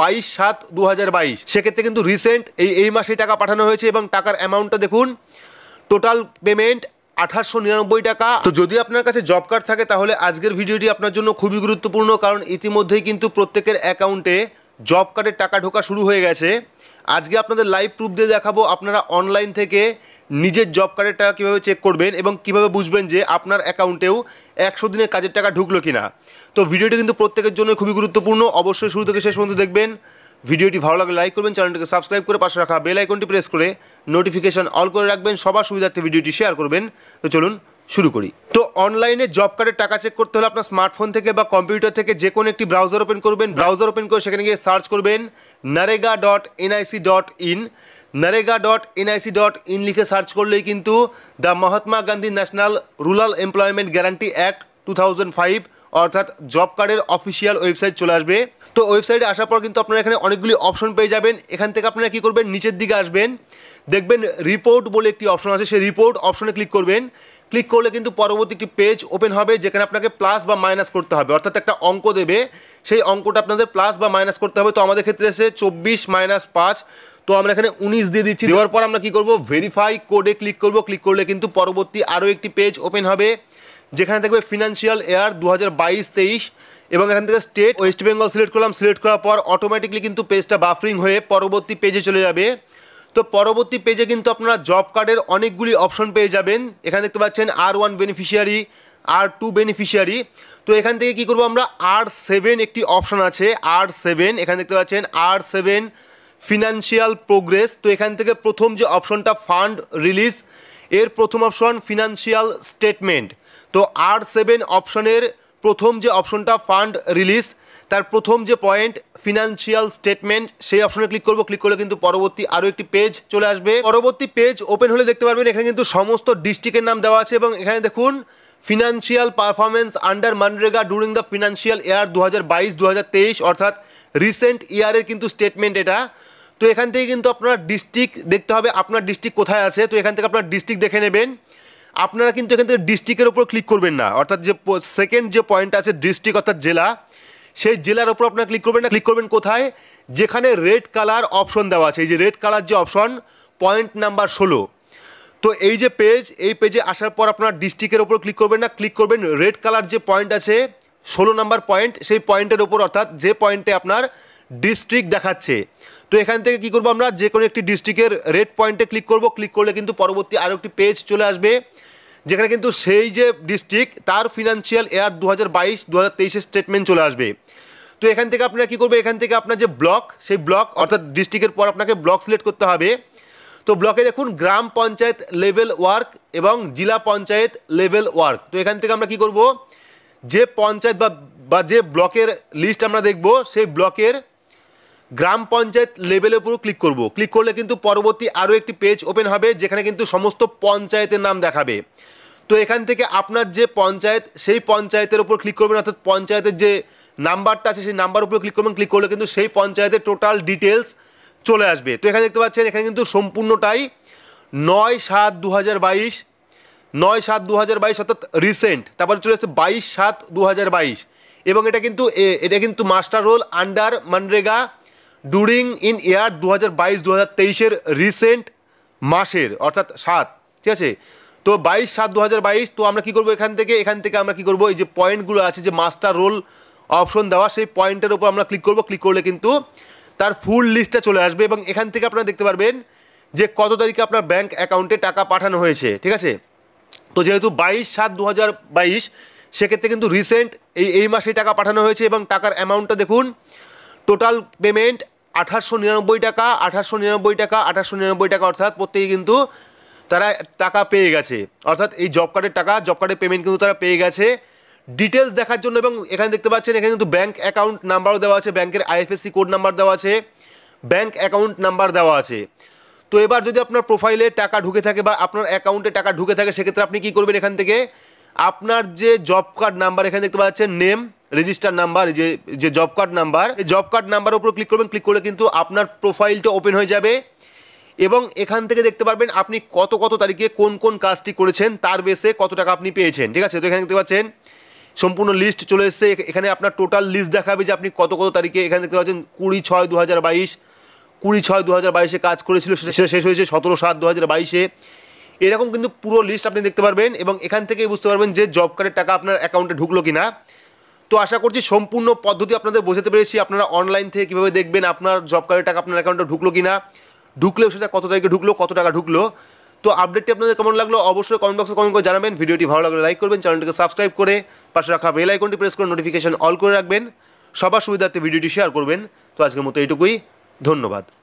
বাইশ সাত দু হাজার বাইশ সেক্ষেত্রে কিন্তু রিসেন্ট এই এই মাসে টাকা পাঠানো হয়েছে এবং টাকার অ্যামাউন্টটা দেখুন টোটাল পেমেন্ট আঠারশো নিরানব্বই টাকা তো যদি আপনার কাছে জব কার্ড থাকে তাহলে আজকের ভিডিওটি আপনার জন্য খুবই গুরুত্বপূর্ণ কারণ ইতিমধ্যেই কিন্তু প্রত্যেকের অ্যাকাউন্টে জব কার্ডের টাকা ঢোকা শুরু হয়ে গেছে আজকে আপনাদের লাইভ প্রুফ দিয়ে দেখাবো আপনারা অনলাইন থেকে নিজের জব কার্ডের টাকা কীভাবে চেক করবেন এবং কিভাবে বুঝবেন যে আপনার অ্যাকাউন্টেও একশো দিনের কাজের টাকা ঢুকলো কি না তো ভিডিওটি কিন্তু প্রত্যেকের জন্য খুবই গুরুত্বপূর্ণ অবশ্যই শুরু থেকে শেষ পর্যন্ত দেখবেন ভিডিওটি ভালো লাগলে লাইক করবেন চ্যানেলটিকে সাবস্ক্রাইব করে পাশে রাখা বেল আইকনটি প্রেস করে নোটিফিকেশান অল করে রাখবেন সবার সুবিধার্থে ভিডিওটি শেয়ার করবেন তো চলুন শুরু করি তো অনলাইনে জব কার্ডের টাকা চেক করতে হলে আপনার স্মার্টফোন থেকে বা কম্পিউটার থেকে যে কোনো একটি ব্রাউজার ওপেন করবেন ব্রাউজার ওপেন করে সেখানে গিয়ে সার্চ করবেন NREGA dot NIC dot in NREGA dot NIC dot in লিখে সার্চ করলেই কিন্তু the Mahatma Gandhi national rural employment guarantee act two thousand five অর্থাৎ জব কার্ডের অফিসিয়াল ওয়েবসাইট চলে আসবে তো ওয়েবসাইটে আসার পর কিন্তু আপনারা এখানে অনেকগুলি অপশন পেয়ে যাবেন এখান থেকে আপনারা কী করবেন নিচের দিকে আসবেন দেখবেন রিপোর্ট বলে একটি অপশন আছে সেই রিপোর্ট অপশনে ক্লিক করবেন ক্লিক করলে কিন্তু পরবর্তী একটি পেজ ওপেন হবে যেখানে আপনাকে প্লাস বা মাইনাস করতে হবে অর্থাৎ একটা অঙ্ক দেবে সেই অঙ্কটা আপনাদের প্লাস বা মাইনাস করতে হবে তো আমাদের ক্ষেত্রে এসে চব্বিশ মাইনাস পাঁচ তো আমরা এখানে উনিশ দিয়ে দিচ্ছি দেওয়ার পর আমরা কী করব ভেরিফাই কোডে ক্লিক করবো ক্লিক করলে কিন্তু পরবর্তী আরও একটি পেজ ওপেন হবে যেখানে থাকবে ফিনান্সিয়াল এয়ার দু হাজার এবং এখান থেকে স্টেট ওয়েস্ট বেঙ্গল সিলেক্ট করলাম সিলেক্ট করার পর অটোমেটিকলি কিন্তু পেজটা বাফরিং হয়ে পরবর্তী পেজে চলে যাবে তো পরবর্তী পেজে কিন্তু আপনারা জব কার্ডের অনেকগুলি অপশন পেয়ে যাবেন এখানে দেখতে পাচ্ছেন R one beneficiary R two beneficiary তো এখান থেকে কি করব আমরা আর সেভেন একটি অপশন আছে আর সেভেন এখানে দেখতে পাচ্ছেন আর সেভেন ফিনান্সিয়াল প্রোগ্রেস তো এখান থেকে প্রথম যে অপশনটা ফান্ড রিলিজ এর প্রথম অপশন ফিনান্সিয়াল স্টেটমেন্ট তো আর সেভেন অপশনের প্রথম যে অপশনটা ফান্ড রিলিজ তার প্রথম যে পয়েন্ট ফিনান্সিয়াল স্টেটমেন্ট সেই অপশনে ক্লিক করবো ক্লিক করলে কিন্তু পরবর্তী আরও একটি পেজ চলে আসবে পরবর্তী পেজ ওপেন হলে দেখতে পারবেন এখানে কিন্তু সমস্ত ডিস্ট্রিক্টের নাম দেওয়া আছে এবং এখানে দেখুন financial performance under MNREGA during the financial year দু হাজার বাইশ দু হাজার তেইশ অর্থাৎ রিসেন্ট ইয়ারের কিন্তু স্টেটমেন্ট এটা তো এখান থেকে কিন্তু আপনার ডিস্ট্রিক্ট দেখতে হবে আপনার ডিস্ট্রিক্ট কোথায় আছে তো এখান থেকে আপনার ডিস্ট্রিক্ট দেখে নেবেন আপনারা কিন্তু এখান থেকে ডিস্ট্রিক্টের ওপর ক্লিক করবেন না অর্থাৎ যে সেকেন্ড যে পয়েন্ট আছে ডিস্ট্রিক্ট অর্থাৎ জেলা সেই জেলার ওপর আপনারা ক্লিক করবেন না ক্লিক করবেন কোথায় যেখানে রেড কালার অপশন দেওয়া আছে এই যে রেড কালার যে অপশন পয়েন্ট নাম্বার ষোলো তো এই যে পেজ এই পেজে আসার পর আপনার ডিস্ট্রিক্টের ওপর ক্লিক করবেন না ক্লিক করবেন রেড কালার যে পয়েন্ট আছে ষোলো নাম্বার পয়েন্ট সেই পয়েন্টের ওপর অর্থাৎ যে পয়েন্টে আপনার ডিস্ট্রিক্ট দেখাচ্ছে তো এখান থেকে কি করবো আমরা যে কোনো একটি ডিস্ট্রিক্টের রেড পয়েন্টে ক্লিক করব ক্লিক করলে কিন্তু পরবর্তী আরও একটি পেজ চলে আসবে যেখানে কিন্তু সেই যে ডিস্ট্রিক্ট তার ফিনান্সিয়াল এয়ার দু হাজার বাইশ দু হাজার তেইশের স্টেটমেন্ট চলে আসবে তো এখান থেকে আপনারা কী করবে এখান থেকে আপনার যে ব্লক সেই ব্লক অর্থাৎ ডিস্ট্রিক্টের পর আপনাকে ব্লক সিলেক্ট করতে হবে তো ব্লকে দেখুন গ্রাম পঞ্চায়েত লেভেল ওয়ার্ক এবং জেলা পঞ্চায়েত লেভেল ওয়ার্ক তো এখান থেকে আমরা কি করব যে পঞ্চায়েত বা যে ব্লকের লিস্ট আমরা দেখব সেই ব্লকের গ্রাম পঞ্চায়েত লেভেলের উপর ক্লিক করব ক্লিক করলে কিন্তু পরবর্তী আরও একটি পেজ ওপেন হবে যেখানে কিন্তু সমস্ত পঞ্চায়েতের নাম দেখাবে তো এখান থেকে আপনার যে পঞ্চায়েত সেই পঞ্চায়েতের উপর ক্লিক করবেন অর্থাৎ পঞ্চায়েতের যে নাম্বারটা আছে সেই নাম্বার উপরে ক্লিক করবেন ক্লিক করলে কিন্তু সেই পঞ্চায়েতের টোটাল ডিটেলস চলে আসবে তো এখানে দেখতে পাচ্ছেন এখানে কিন্তু সম্পূর্ণটাই নয় সাত দু হাজার বাইশ নয় সাত দু হাজার বাইশ অর্থাৎ রিসেন্ট তারপরে চলে আসছে বাইশ সাত দু হাজার বাইশ এবং এটা কিন্তু এটা কিন্তু master roll under MNREGA during in year দু হাজার বাইশ দু হাজার তেইশের রিসেন্ট মাসের অর্থাৎ সাত ঠিক আছে তো বাইশ সাত দু হাজার বাইশ তো আমরা কী করবো এখান থেকে এখান থেকে আমরা কী করবো এই যে পয়েন্টগুলো আছে যে মাস্টার রোল অপশন দেওয়া সেই পয়েন্টের ওপর আমরা ক্লিক করবো ক্লিক করলে কিন্তু তার ফুল লিস্টটা চলে আসবে এবং এখান থেকে আপনারা দেখতে পারবেন যে কত তারিখে আপনার ব্যাঙ্ক অ্যাকাউন্টে টাকা পাঠানো হয়েছে ঠিক আছে তো যেহেতু বাইশ সাত দু হাজার বাইশ সেক্ষেত্রে কিন্তু রিসেন্ট এই এই মাসে টাকা পাঠানো হয়েছে এবং টাকার অ্যামাউন্টটা দেখুন টোটাল পেমেন্ট আঠারোশো নিরানব্বই টাকা আঠারোশো নিরানব্বই টাকা আঠারোশো নিরানব্বই টাকা অর্থাৎ প্রত্যেকে কিন্তু তারা টাকা পেয়ে গেছে অর্থাৎ এই জব কার্ডের টাকা জব কার্ডের পেমেন্ট কিন্তু তারা পেয়ে গেছে ডিটেলস দেখার জন্য এবং এখানে দেখতে পাচ্ছেন এখানে কিন্তু ব্যাঙ্ক অ্যাকাউন্ট নাম্বারও দেওয়া আছে ব্যাঙ্কের আইএফএসসি কোড নাম্বার দেওয়া আছে ব্যাঙ্ক অ্যাকাউন্ট নাম্বার দেওয়া আছে তো এবার যদি আপনার প্রোফাইলে টাকা ঢুকে থাকে বা আপনার অ্যাকাউন্টে টাকা ঢুকে থাকে সেক্ষেত্রে আপনি কী করবেন এখান থেকে আপনার যে জব কার্ড নাম্বার এখানে দেখতে পাচ্ছেন নেম রেজিস্টার নাম্বার যে যে job card number job card number উপর ক্লিক করবেন ক্লিক করলে কিন্তু আপনার প্রোফাইলটা ওপেন হয়ে যাবে এবং এখান থেকে দেখতে পারবেন আপনি কত কত তারিখে কোন কোন কাজটি করেছেন তার বেসে কত টাকা আপনি পেয়েছেন ঠিক আছে তো এখানে দেখতে পাচ্ছেন সম্পূর্ণ লিস্ট চলে এসছে এখানে আপনার টোটাল লিস্ট দেখাবে যে আপনি কত কত তারিখে এখানে দেখতে পাচ্ছেন কুড়ি ছয় দু হাজার বাইশ কুড়ি ছয় দু হাজার বাইশে কাজ করেছিল সেটা শেষ হয়েছে সতেরো সাত দু হাজার বাইশে এরকম কিন্তু পুরো লিস্ট আপনি দেখতে পারবেন এবং এখান থেকেই বুঝতে পারবেন যে জব কার্ডের টাকা আপনার অ্যাকাউন্টে ঢুকলো কি না তো আশা করছি সম্পূর্ণ পদ্ধতি আপনাদের বোঝাতে পেরেছি আপনারা অনলাইন থেকে কীভাবে দেখবেন আপনার জব কার্ডের টাকা আপনার অ্যাকাউন্টে ঢুকলো কি না ঢুকলেও সেটা কত তারিখে ঢুকলো কত টাকা ঢুকলো তো আপডেটটি আপনাদের কেমন লাগলো অবশ্যই কমেন্ট বক্সে কমেন্ট করে জানাবেন ভিডিওটি ভালো লাগলে লাইক করবেন চ্যানেলটিকে সাবস্ক্রাইব করে পাশে রাখা বেল আইকনটি প্রেস করে নোটিফিকেশন অল করে রাখবেন সবার সুবিধার্থে ভিডিওটি শেয়ার করবেন তো আজকের মতো এইটুকুই ধন্যবাদ